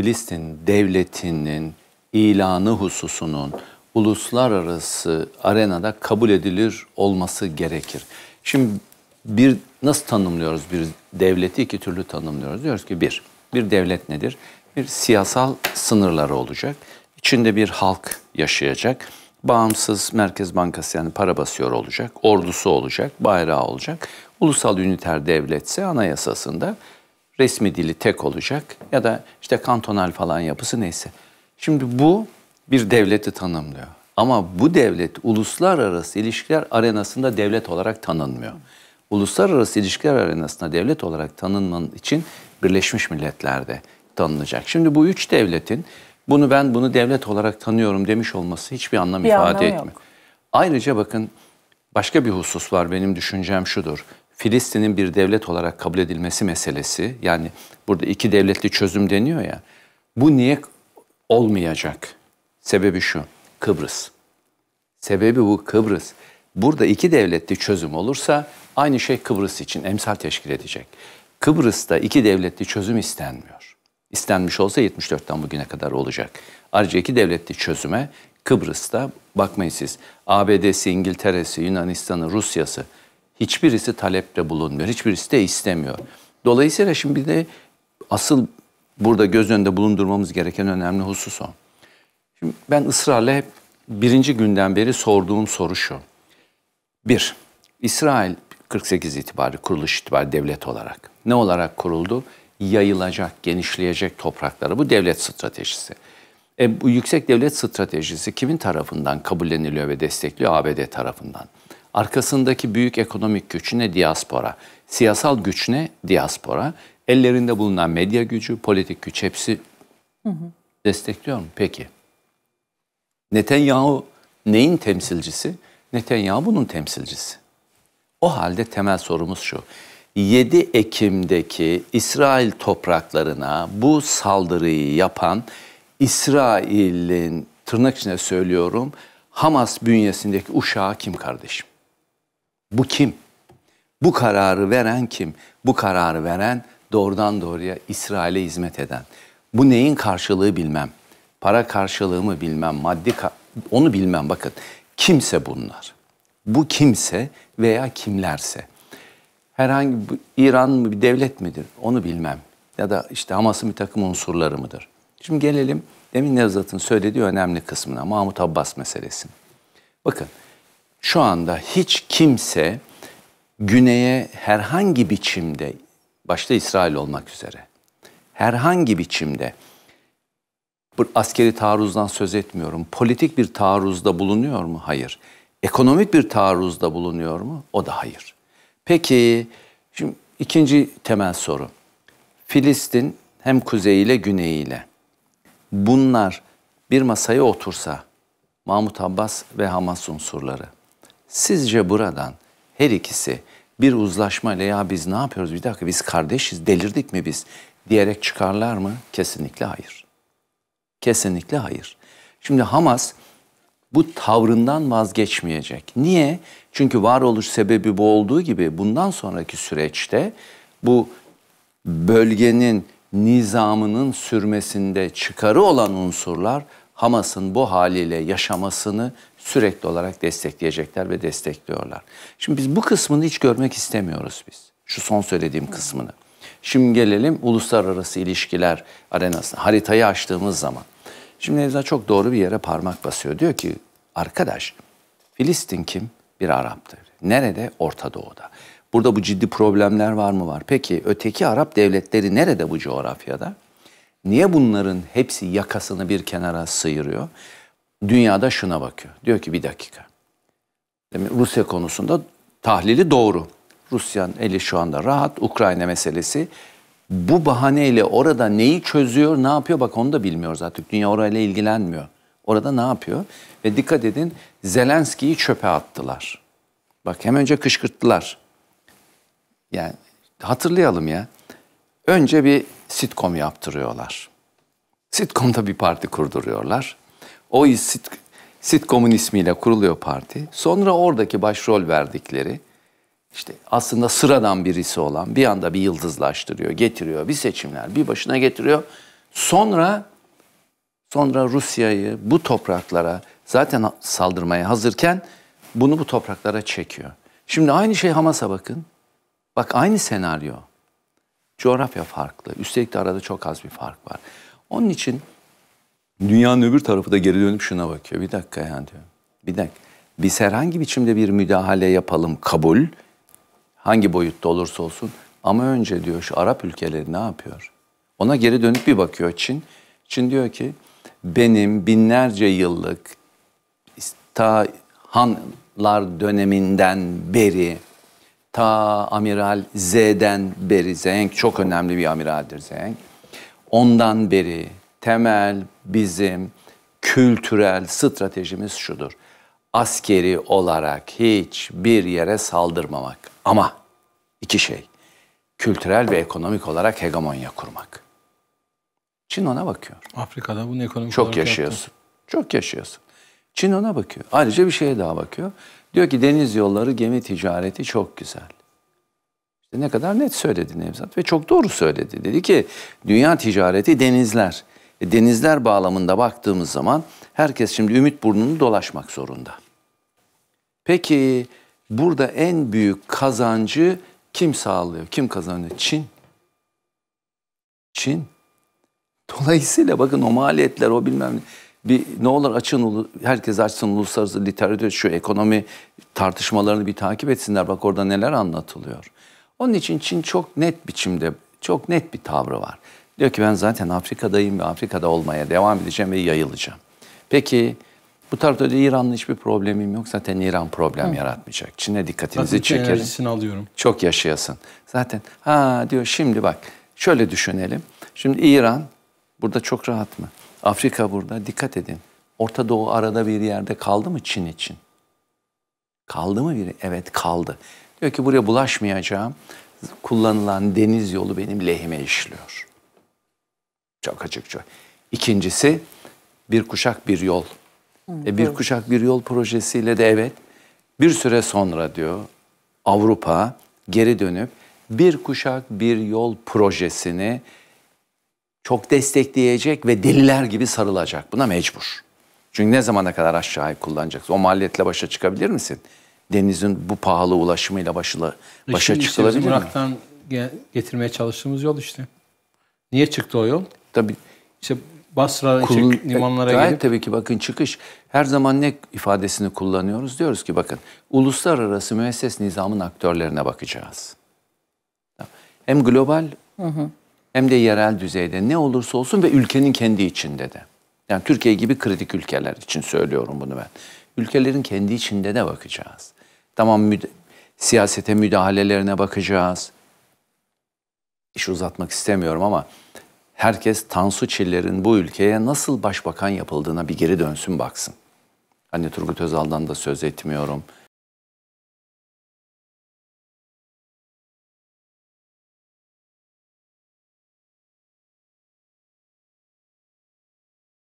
Filistin devletinin ilanı hususunun uluslararası arenada kabul edilir olması gerekir. Şimdi bir nasıl tanımlıyoruz bir devleti iki türlü tanımlıyoruz. Diyoruz ki bir, bir devlet nedir? Bir siyasal sınırları olacak. İçinde bir halk yaşayacak. Bağımsız Merkez Bankası yani para basıyor olacak. Ordusu olacak, bayrağı olacak. Ulusal üniter devletse anayasasında resmi dili tek olacak ya da işte kantonal falan yapısı neyse. Şimdi bu bir devleti tanımlıyor. Ama bu devlet uluslararası ilişkiler arenasında devlet olarak tanınmıyor. Uluslararası ilişkiler arenasında devlet olarak tanınmanın için Birleşmiş Milletler'de tanınacak. Şimdi bu üç devletin bunu ben bunu devlet olarak tanıyorum demiş olması hiçbir anlam bir ifade etmiyor. Ayrıca bakın başka bir husus var benim düşüncem şudur. Filistin'in bir devlet olarak kabul edilmesi meselesi yani burada iki devletli çözüm deniyor ya bu niye olmayacak? Sebebi şu Kıbrıs. Sebebi bu Kıbrıs. Burada iki devletli çözüm olursa aynı şey Kıbrıs için emsal teşkil edecek. Kıbrıs'ta iki devletli çözüm istenmiyor. İstenmiş olsa 74'ten bugüne kadar olacak. Ayrıca iki devletli çözüme Kıbrıs'ta bakmayın siz ABD'si, İngiltere'si, Yunanistan'ı, Rusya'sı Hiçbirisi talepte bulunmuyor. Hiçbirisi de istemiyor. Dolayısıyla şimdi de asıl burada göz önünde bulundurmamız gereken önemli husus o. Şimdi ben ısrarla hep birinci günden beri sorduğum soru şu. Bir, İsrail 48 itibari, kuruluş itibari devlet olarak. Ne olarak kuruldu? Yayılacak, genişleyecek toprakları. Bu devlet stratejisi. E, bu yüksek devlet stratejisi kimin tarafından kabulleniliyor ve destekliyor? ABD tarafından. Arkasındaki büyük ekonomik güç ne? Diaspora. Siyasal güç ne? Diaspora. Ellerinde bulunan medya gücü, politik güç hepsi hı hı. destekliyor mu? Peki. Netanyahu neyin temsilcisi? Netanyahu bunun temsilcisi. O halde temel sorumuz şu. 7 Ekim'deki İsrail topraklarına bu saldırıyı yapan İsrail'in tırnak içine söylüyorum Hamas bünyesindeki uşağı kim kardeşim? Bu kim? Bu kararı veren kim? Bu kararı veren doğrudan doğruya İsrail'e hizmet eden. Bu neyin karşılığı bilmem. Para karşılığı mı bilmem, maddi ka onu bilmem bakın. Kimse bunlar. Bu kimse veya kimlerse. Herhangi bir İran mı bir devlet midir onu bilmem. Ya da işte Hamas'ın bir takım unsurları mıdır? Şimdi gelelim demin Nevzat'ın söylediği önemli kısmına. Mahmut Abbas meselesi. Bakın şu anda hiç kimse güneye herhangi biçimde başta İsrail olmak üzere herhangi biçimde bu askeri taarruzdan söz etmiyorum. Politik bir taarruzda bulunuyor mu? Hayır. Ekonomik bir taarruzda bulunuyor mu? O da hayır. Peki şimdi ikinci temel soru. Filistin hem kuzeyiyle güneyiyle bunlar bir masaya otursa Mahmut Abbas ve Hamas unsurları Sizce buradan her ikisi bir uzlaşma ile ya biz ne yapıyoruz bir dakika biz kardeşiz delirdik mi biz diyerek çıkarlar mı? Kesinlikle hayır. Kesinlikle hayır. Şimdi Hamas bu tavrından vazgeçmeyecek. Niye? Çünkü varoluş sebebi bu olduğu gibi bundan sonraki süreçte bu bölgenin nizamının sürmesinde çıkarı olan unsurlar Hamas'ın bu haliyle yaşamasını sürekli olarak destekleyecekler ve destekliyorlar. Şimdi biz bu kısmını hiç görmek istemiyoruz biz. Şu son söylediğim kısmını. Şimdi gelelim uluslararası ilişkiler arenasına. Haritayı açtığımız zaman. Şimdi nevza çok doğru bir yere parmak basıyor. Diyor ki arkadaş Filistin kim? Bir Arap'tır. Nerede? Orta Doğu'da. Burada bu ciddi problemler var mı var? Peki öteki Arap devletleri nerede bu coğrafyada? Niye bunların hepsi yakasını bir kenara sıyırıyor? Dünyada şuna bakıyor. Diyor ki bir dakika. Rusya konusunda tahlili doğru. Rusya'nın eli şu anda rahat. Ukrayna meselesi bu bahaneyle orada neyi çözüyor, ne yapıyor bak onu da bilmiyoruz artık. Dünya orayla ilgilenmiyor. Orada ne yapıyor? Ve dikkat edin Zelenski'yi çöpe attılar. Bak hem önce kışkırttılar. Yani hatırlayalım ya önce bir sitcom yaptırıyorlar. Sitcom'da bir parti kurduruyorlar. O sit, sitcom'un ismiyle kuruluyor parti. Sonra oradaki başrol verdikleri işte aslında sıradan birisi olan bir anda bir yıldızlaştırıyor, getiriyor bir seçimler bir başına getiriyor. Sonra sonra Rusya'yı bu topraklara zaten saldırmaya hazırken bunu bu topraklara çekiyor. Şimdi aynı şey Hamas'a bakın. Bak aynı senaryo. Coğrafya farklı. Üstelik de arada çok az bir fark var. Onun için dünyanın öbür tarafı da geri dönüp şuna bakıyor. Bir dakika yani diyor. Bir dakika. Biz herhangi biçimde bir müdahale yapalım kabul. Hangi boyutta olursa olsun. Ama önce diyor şu Arap ülkeleri ne yapıyor? Ona geri dönüp bir bakıyor Çin. Çin diyor ki benim binlerce yıllık ta Hanlar döneminden beri Ta Amiral Z'den beri Zeng çok önemli bir amiraldir Zeng. Ondan beri temel bizim kültürel stratejimiz şudur. Askeri olarak hiçbir yere saldırmamak. Ama iki şey. Kültürel ve ekonomik olarak hegemonya kurmak. Çin ona bakıyor. Afrika'da bunu ekonomik Çok olarak yaşıyorsun. Yaptı. Çok yaşıyorsun. Çin ona bakıyor. Ayrıca bir şeye daha bakıyor. Diyor ki deniz yolları gemi ticareti çok güzel. İşte ne kadar net söyledi Nevzat ve çok doğru söyledi. Dedi ki dünya ticareti denizler. E, denizler bağlamında baktığımız zaman herkes şimdi ümit burnunu dolaşmak zorunda. Peki burada en büyük kazancı kim sağlıyor? Kim kazanıyor? Çin. Çin. Dolayısıyla bakın o maliyetler o bilmem ne bir ne olur açın herkes açsın uluslararası literatür şu ekonomi tartışmalarını bir takip etsinler bak orada neler anlatılıyor. Onun için Çin çok net biçimde çok net bir tavrı var. Diyor ki ben zaten Afrika'dayım ve Afrika'da olmaya devam edeceğim ve yayılacağım. Peki bu tarafta da İran'la hiçbir problemim yok. Zaten İran problem Hı. yaratmayacak. Çin'e dikkatinizi Bakın çekelim. alıyorum. Çok yaşayasın. Zaten ha diyor şimdi bak şöyle düşünelim. Şimdi İran burada çok rahat mı? Afrika burada. Dikkat edin. Orta Doğu arada bir yerde kaldı mı Çin için? Kaldı mı biri? Evet kaldı. Diyor ki buraya bulaşmayacağım. Kullanılan deniz yolu benim lehime işliyor. Çok açıkça. İkincisi bir kuşak bir yol. Hı, e, bir evet. kuşak bir yol projesiyle de evet bir süre sonra diyor Avrupa geri dönüp bir kuşak bir yol projesini çok destekleyecek ve deliler gibi sarılacak. Buna mecbur. Çünkü ne zamana kadar aşağıyı kullanacaksın? O maliyetle başa çıkabilir misin? Denizin bu pahalı ulaşımıyla başla, başa Şimdi çıkılabilir işte mi? Irak'tan getirmeye çalıştığımız yol işte. Niye çıktı o yol? Tabii. İşte Basra Kul, limanlara e, gayet gidip... tabii ki bakın çıkış. Her zaman ne ifadesini kullanıyoruz? Diyoruz ki bakın uluslararası müesses nizamın aktörlerine bakacağız. Hem global hı hı hem de yerel düzeyde ne olursa olsun ve ülkenin kendi içinde de. Yani Türkiye gibi kritik ülkeler için söylüyorum bunu ben. Ülkelerin kendi içinde de bakacağız. Tamam müde siyasete müdahalelerine bakacağız. İş uzatmak istemiyorum ama herkes Tansu Çiller'in bu ülkeye nasıl başbakan yapıldığına bir geri dönsün baksın. Hani Turgut Özal'dan da söz etmiyorum.